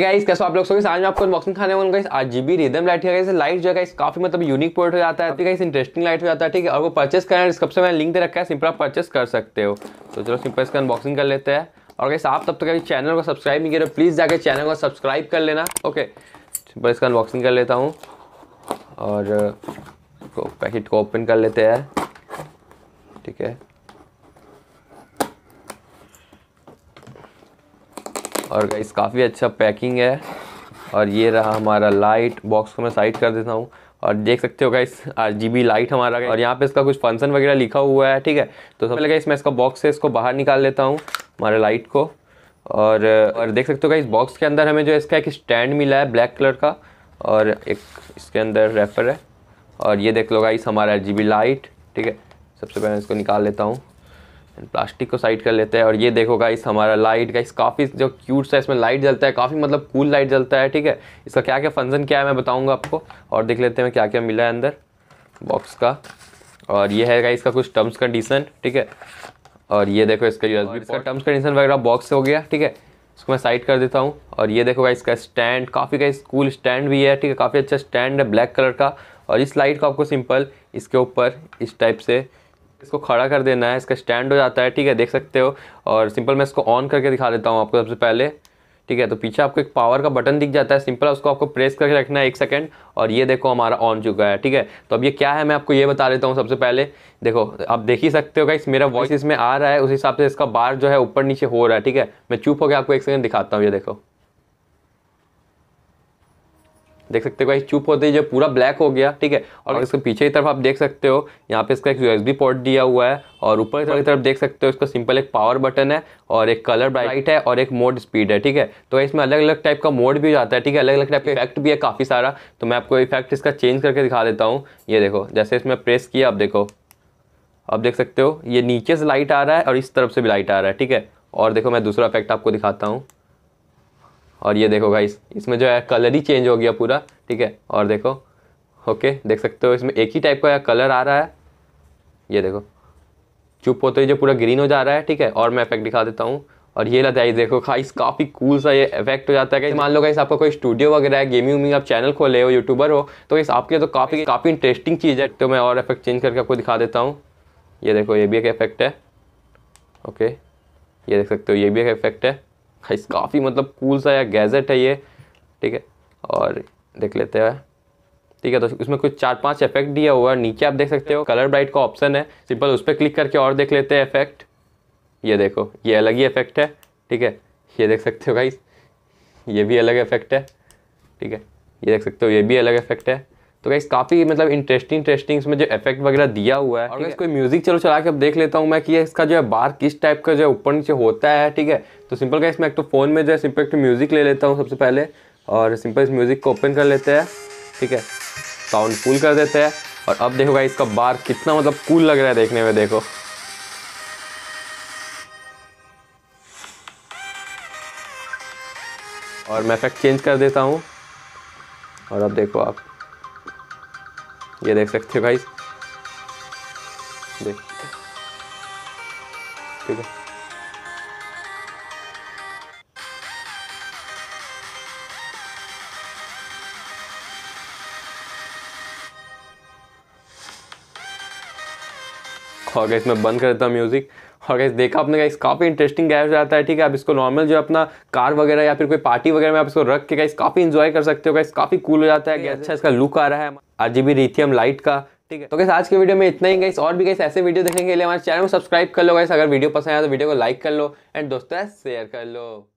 guys कैसे आप लोग सोगे आज मैं आपको अनबॉक्सिंग खाने वाला गाइस आज जीबी रिदम लाइट है गाइस लाइट जो है गाइस काफी मतलब यूनिक प्रोडक्ट हो जाता है गाइस इंटरेस्टिंग लाइट हो जाता है ठीक है और वो परचेस करना है डिस्क्रिप्शन में लिंक दे रखा है सिंपल आप परचेस कर सकते हो तो चलो सिंपल इसका अनबॉक्सिंग कर लेते हैं और गाइस आप तब तक अभी चैनल को सब्सक्राइब नहीं करो प्लीज जाकर चैनल को सब्सक्राइब कर लेना ओके सिंपल इसका अनबॉक्सिंग कर लेता हूँ और पैकेट uh, को ओपन कर लेते हैं ठीक है और गाइस काफ़ी अच्छा पैकिंग है और ये रहा हमारा लाइट बॉक्स को मैं साइड कर देता हूँ और देख सकते हो गाइस आर जी लाइट हमारा और यहाँ पे इसका कुछ फंक्शन वगैरह लिखा हुआ है ठीक है तो सबसे पहले इसमें इसका बॉक्स से इसको बाहर निकाल लेता हूँ हमारे लाइट को और और देख सकते हो गाइस बॉक्स के अंदर हमें जो इसका एक स्टैंड मिला है ब्लैक कलर का और एक इसके अंदर रेफर है और ये देख लो गाइस हमारा आर लाइट ठीक है सबसे पहले इसको निकाल लेता हूँ एंड प्लास्टिक को साइड कर लेते हैं और ये देखो गाइस हमारा लाइट गाइस काफ़ी जो क्यूट सा इसमें लाइट जलता है काफ़ी मतलब कूल लाइट जलता है ठीक है इसका क्या क्या फंक्शन क्या है मैं बताऊँगा आपको और देख लेते हैं क्या क्या मिला है अंदर बॉक्स का और ये है गाइस का कुछ टर्म्स कंडीशन ठीक है और ये देखो इसका यू इसका टर्म्स कंडीशन वगैरह बॉक्स हो गया ठीक है इसको मैं साइड कर देता हूँ और ये देखो गाइस का स्टैंड काफ़ी का कूल स्टैंड भी है ठीक है काफ़ी अच्छा स्टैंड है ब्लैक कलर का और इस लाइट को आपको सिंपल इसके ऊपर इस टाइप से इसको खड़ा कर देना है इसका स्टैंड हो जाता है ठीक है देख सकते हो और सिंपल मैं इसको ऑन करके दिखा देता हूँ आपको सबसे पहले ठीक है तो पीछे आपको एक पावर का बटन दिख जाता है सिंपल उसको आपको प्रेस करके रखना है एक सेकंड और ये देखो हमारा ऑन चुका है ठीक है तो अब ये क्या है मैं आपको ये बता देता हूँ सबसे पहले देखो आप देख ही सकते हो गाइस मेरा वॉइस इसमें आ रहा है उस हिसाब से इसका बार जो है ऊपर नीचे हो रहा है ठीक है मैं चुप होकर आपको एक सेकंड दिखाता हूँ ये देखो देख सकते हो चुप होते ही जो पूरा ब्लैक हो गया ठीक है और इसके पीछे की तरफ आप देख सकते हो यहाँ पे इसका एक यूएसबी पोर्ट दिया हुआ है और ऊपर की तरफ देख सकते हो इसका सिंपल एक पावर बटन है और एक कलर ब्राइट है और एक मोड स्पीड है ठीक है तो इसमें अलग अलग टाइप का मोड भी जाता है ठीक है अलग अलग टाइप का इफेक्ट भी है काफ़ी सारा तो मैं आपको इफेक्ट इसका चेंज करके दिखा देता हूँ ये देखो जैसे इसमें प्रेस किया आप देखो आप देख सकते हो ये नीचे से लाइट आ रहा है और इस तरफ से भी लाइट आ रहा है ठीक है और देखो मैं दूसरा इफेक्ट आपको दिखाता हूँ और ये देखो गाइस इसमें जो है कलर ही चेंज हो गया पूरा ठीक है और देखो ओके देख सकते हो इसमें एक ही टाइप का कलर आ रहा है ये देखो चुप होते तो ही जो पूरा ग्रीन हो जा रहा है ठीक है और मैं इफेक्ट दिखा देता हूँ और ये लगता है देखो खाइस काफ़ी कूल सा ये इफेक्ट हो जाता है कि मान लो गाइस आपका कोई स्टूडियो वगैरह है गेमिंग वेमिंग आप चैनल खोले हो यूट्यूबर हो तो इस आपके तो काफ़ी काफ़ी इंटरेस्टिंग चीज़ है तो मैं और इफेक्ट चेंज करके आपको दिखा देता हूँ ये देखो ये भी एक इफेक्ट है ओके ये देख सकते हो ये भी एक इफेक्ट है गाइस काफ़ी मतलब कूल सा या गैजेट है ये ठीक है और देख लेते हैं ठीक है तो इसमें कुछ चार पांच इफेक्ट दिया हुआ है नीचे आप देख सकते हो कलर ब्राइट का ऑप्शन है सिंपल उस पर क्लिक करके और देख लेते हैं इफेक्ट ये देखो ये अलग ही इफेक्ट है ठीक है ये देख सकते हो भाई ये भी अलग इफेक्ट है ठीक है ये देख सकते हो ये भी अलग इफेक्ट है तो गाइस काफ़ी मतलब इंटरेस्टिंग इंटरेस्टिंग इसमें जो इफेक्ट वगैरह दिया हुआ है और गाइस कोई म्यूजिक चलो चला के अब देख लेता हूँ मैं कि इसका जो है बार किस टाइप का जो है ऊपर नीचे होता है ठीक है तो सिंपल गाइस मैं एक तो फ़ोन में जो है सिंपल एक तो म्यूज़िक ले लेता हूँ सबसे पहले और सिंपल इस म्यूज़िक को ओपन कर लेते हैं ठीक है साउंड फुल कर देते हैं और अब देखो गाइस इसका बार कितना मतलब कूल लग रहा है देखने में देखो और मैं इफेक्ट चेंज कर देता हूँ और अब देखो आप ये देख सकते हो भाई देख ठीक है और इसमें बंद कर देता म्यूज़िक और गैस देखा आपने गाइस काफ़ी इंटरेस्टिंग गैस जाता है ठीक है आप इसको नॉर्मल जो अपना कार वगैरह या फिर कोई पार्टी वगैरह में आप इसको रख के गाइस काफ़ी इंजॉय कर सकते हो गाइस काफ़ी कूल हो जाता है गैस अच्छा इसका लुक आ रहा है आज भी रिथियम लाइट का ठीक है तो गैस आज के वीडियो में इतना ही गाइस और भी गैस ऐसे वीडियो देखने के लिए हमारे चैनल को सब्सक्राइब कर लो गैस अगर वीडियो पसंद आया तो वीडियो को लाइक कर लो एंड दोस्तों शेयर कर लो